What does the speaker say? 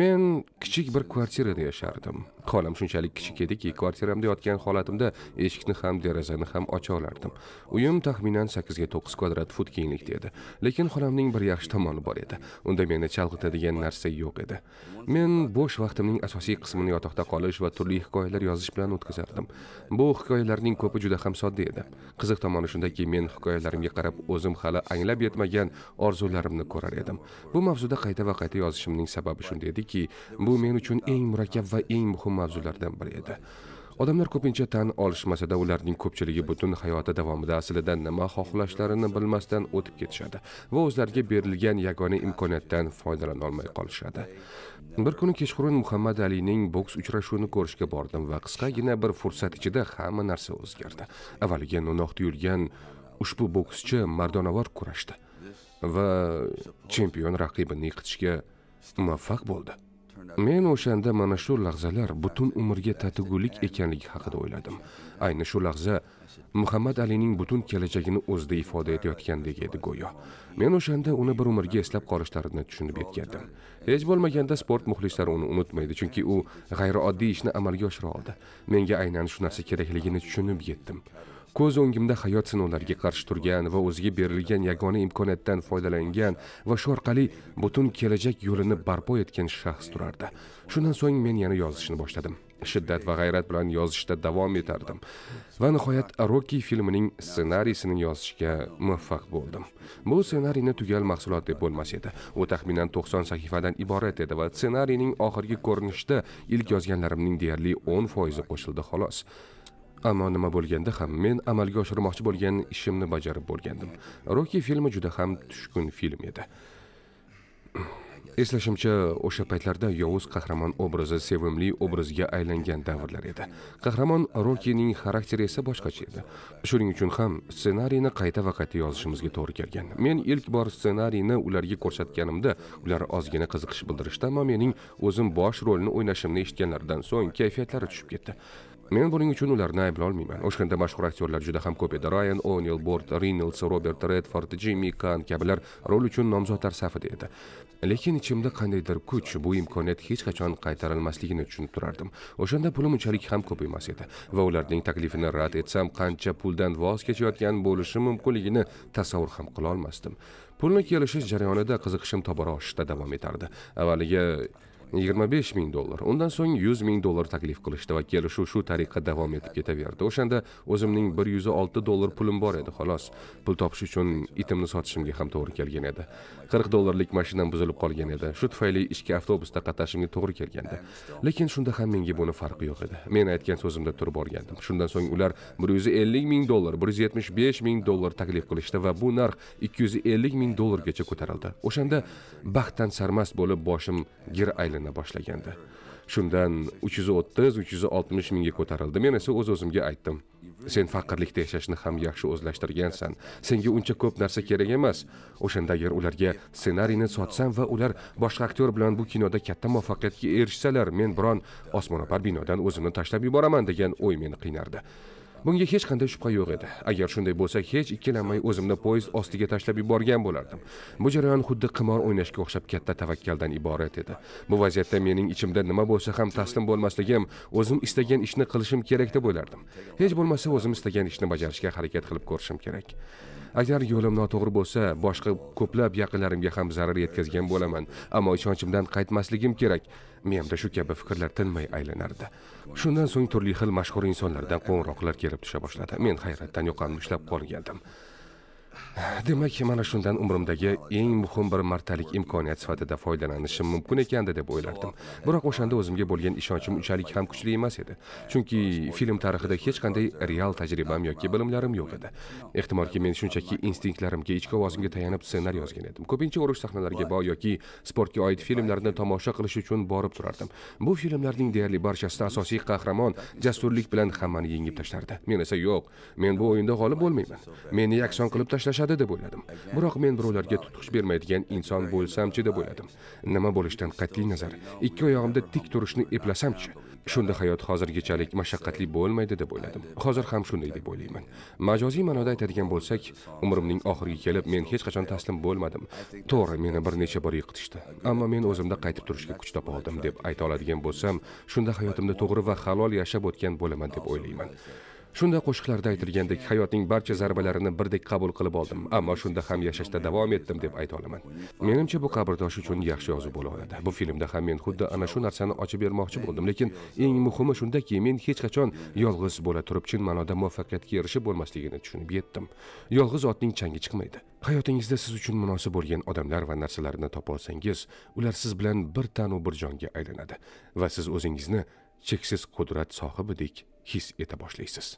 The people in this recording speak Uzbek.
men kichik bir kvartirada yashardim xolam shunchalik kichik ediki kvartiramda yotgan holatimda eshikni ham derazani ham ocha olardim uyim taxminan sakkizga to'qqiz kvadrat fut kenglikda edi lekin xolamning bir yaxshi tomoni bor edi unda meni chalg'itadigan narsa yo'q edi men bo'sh vaqtimning asosiy qismini yotoqda qolish va turli hikoyalar yozish bilan o'tkazardim bu hikoyalarning ko'pi juda ham sodda edi qiziq tomoni shundaki men hikoyalarimga qarab o'zim hali anglab yetmagan orzularimni ko'rar edim bu mavzuda qayta va qayta yozishimning sababi shu dediki bu men uchun eng murakkab va eng muhim mavzulardan biri edi odamlar ko'pincha tan olishmasada ularning ko'pchiligi butun hayoti davomida aslida nima xohlashlarini bilmasdan o'tib ketishadi va o'zlariga berilgan yagona imkoniyatdan foydalana olmay qolishadi bir kuni kechqurun muhammad alining boks uchrashuvini ko'rishga bordim va qisqagina bir fursat ichida hamma narsa o'zgardi avvaliga no'noq tuyulgan ushbu bokschi mardonavor kurashdi va chempion raqibini yiqitishga muvaffaq bo'ldi men o'shanda mana shu lahzalar butun umrga tatigulik ekanligi haqida o'yladim ayni shu lahza muhammad alining butun kelajagini o'zida ifoda etayotgandek edi go'yo men o'shanda uni bir umrga eslab qolishlarini tushunib yetgandim hech bo'lmaganda sport muxlislari uni unutmaydi chunki u g'ayrioddiy ishni amalga oshira oldi menga aynan shu narsa kerakligini tushunib yetdim ko'z o'ngimda hayot sinovlariga qarshi turgan va o'ziga berilgan yagona imkoniyatdan foydalangan va shu orqali butun kelajak yo'lini barpo etgan shaxs turardi shundan so'ng men yana yozishni boshladim shiddat va g'ayrat bilan yozishda davom etardim va nihoyat roki filmining ssenariysini yozishga muvaffaq bo'ldim bu ssenariyni tugal mahsulot deb bo'lmas edi u taxminan 90 sahifadan iborat edi va ssenariyning oxirgi ko'rinishida ilk yozganlarimning deyarli 10 foizi qo'shildi xolos ammo nima bo'lganda ham men amalga oshirmoqchi bo'lgan ishimni bajarib bo'lgandim roki filmi juda ham tushkun film edi eslashimcha o'sha paytlarda yovuz qahramon obrazi sevimli obrazga aylangan davrlar edi qahramon rokining xarakteri esa boshqacha edi shuning uchun ham ssenariyni qayta va qayta yozishimizga to'g'ri kelgan men ilk bor ssenariyni ularga ko'rsatganimda ular ozgina qiziqish bildirishdi ammo mening o'zim bosh rolni o'ynashimni eshitganlaridan so'ng kayfiyatlari tushib ketdi men buning uchun ularni ayblolmayman o'shanda mashhur aktyorlar juda ham ko'p edi rayan o'nil bort Reynolds, robert redford jimmi kan kabilar rol uchun nomzodlar safida edi lekin ichimda qandaydir kuch bu imkoniyat hech qachon qaytarilmasligini tushunib turardim o'shanda pulim unchalik ham ko'p emas edi va ularning taklifini rad etsam qancha puldan voz kechayotgan bo'lishi mumkinligini tasavvur ham qilolmasdim pulni kelishish jarayonida qiziqishim tobora oshishda davom etardi avvaliga yigirma besh ming dollar undan so'ng yuz ming dollar taklif qilishdi va kelishuv shu tariqa davom etib ketaverdi o'shanda o'zimning bir yuz olti dollar pulim bor edi xolos pul topish uchun itimni sotishimga ham to'g'ri kelgan edi qirq dollarlik mashinam buzilib qolgan edi shu tufayli ishga avtobusda qatnashimga to'g'ri kelgandi lekin shunda ham menga buni farqi yo'q edi men aytgan so'zimda turib olgandim shundan so'ng ular bir yuz ellik ming dollar bir yuz yetmish besh ming dollar taklif qilishdi va bu narx ikki yuz ellik ming dollargacha ko'tarildi o'shanda baxtdan sarmast bo'lib boshim gir aylandi qilina boshlagandi shundan 330-360 mingga ko'tarildi men esa o'z o'zimga aytdim sen faqirlikda yashashni ham yaxshi o'zlashtirgansan senga uncha ko'p narsa kerak emas o'shanda agar ularga ssenariyni sotsam va ular boshqa aktyor bilan bu kinoda katta muvaffaqiyatga erishsalar men biron osmono'par binodan o'zimni tashlab yuboraman degan o'y meni qiynardi bunga hech qanday shubha yo'q edi agar shunday bo'lsa hech ikkilanmay o'zimni poyezd ostiga tashlab yuborgan bo'lardim bu jarayon xuddi qimor o'ynashga o'xshab katta tavakkaldan iborat edi bu vaziyatda mening ichimda nima bo'lsa ham taslim bo'lmasligim o'zim istagan ishni qilishim kerak deb o'ylardim hech bo'lmasa o'zim istagan ishni bajarishga harakat qilib ko'rishim kerak agar yo'lim noto'g'ri bo'lsa boshqa ko'plab yaqinlarimga ham zarar yetkazgan bo'laman ammo ishonchimdan qaytmasligim kerak menda shu kabi fikrlar tinmay aylanardi shundan so'ng turli xil mashhur insonlardan qo'ng'iroqlar kelib tusha boshladi men hayratdan yoqamni ushlab qolgandim demak mana shundan umrimdagi eng muhim bir martalik imkoniyat sifatida foydalanishim mumkin ekanda deb o'ylardim biroq o'shanda o'zimga bo'lgan ishonchim unchalik ham kuchli emas edi chunki film tarixida hech qanday real tajribam yoki bilimlarim yo'q edi ehtimolki men shunchaki instinktlarimga ichki ovozimga tayanib ssenariy yozgan edim ko'pincha urush sahnalariga bo'y yoki sportga oid filmlarni tomosha qilish uchun borib turardim bu filmlarning deyarli barchasida asosiy qahramon jasurlik bilan hammani yengib tashlardi men esa yo'q men bu o'yinda g'olib bo'lmayman meni yakson qilib tashlashadi deb o'yladim biroq men birovlarga tutqich bermaydigan inson bo'lsamchi deb o'yladim nima bo'lishidan qat'iy nazar ikki oyog'imda tik turishni eplasamchi shunda hayot hozirgichalik mashaqqatli bo'lmaydi deb o'yladim hozir ham shunday deb o'ylayman majoziy ma'noda aytadigan bo'lsak umrimning oxiriga kelib men hech qachon taslim bo'lmadim to'g'ri meni bir necha bor yiqitishdi ammo men o'zimda qaytib turishga kuch topa oldim deb ayta oladigan bo'lsam shunda hayotimni to'g'ri va halol yashab o'tgan bo'laman deb o'ylayman shunda qo'shiqlarda aytilgandek hayotning barcha zarbalarini birdek qabul qilib oldim ammo shunda ham yashashda davom etdim deb ayta olaman menimcha bu qabrdosh uchun yaxshi yozuv bo'la oladi bu filmda ham men xuddi ana shu narsani ochib bermoqchi bo'ldim lekin eng muhimi shundaki men hech qachon yolg'iz bo'la turib chin ma'noda muvaffaqiyatga erishib bo'lmasligini tushunib yetdim yolg'iz otning changi chiqmaydi hayotingizda siz uchun munosib bo'lgan odamlar va narsalarni topa olsangiz ular siz bilan bir tanu bir jonga aylanadi va siz o'zingizni cheksiz qudrat sohibidek his eta boshlaysiz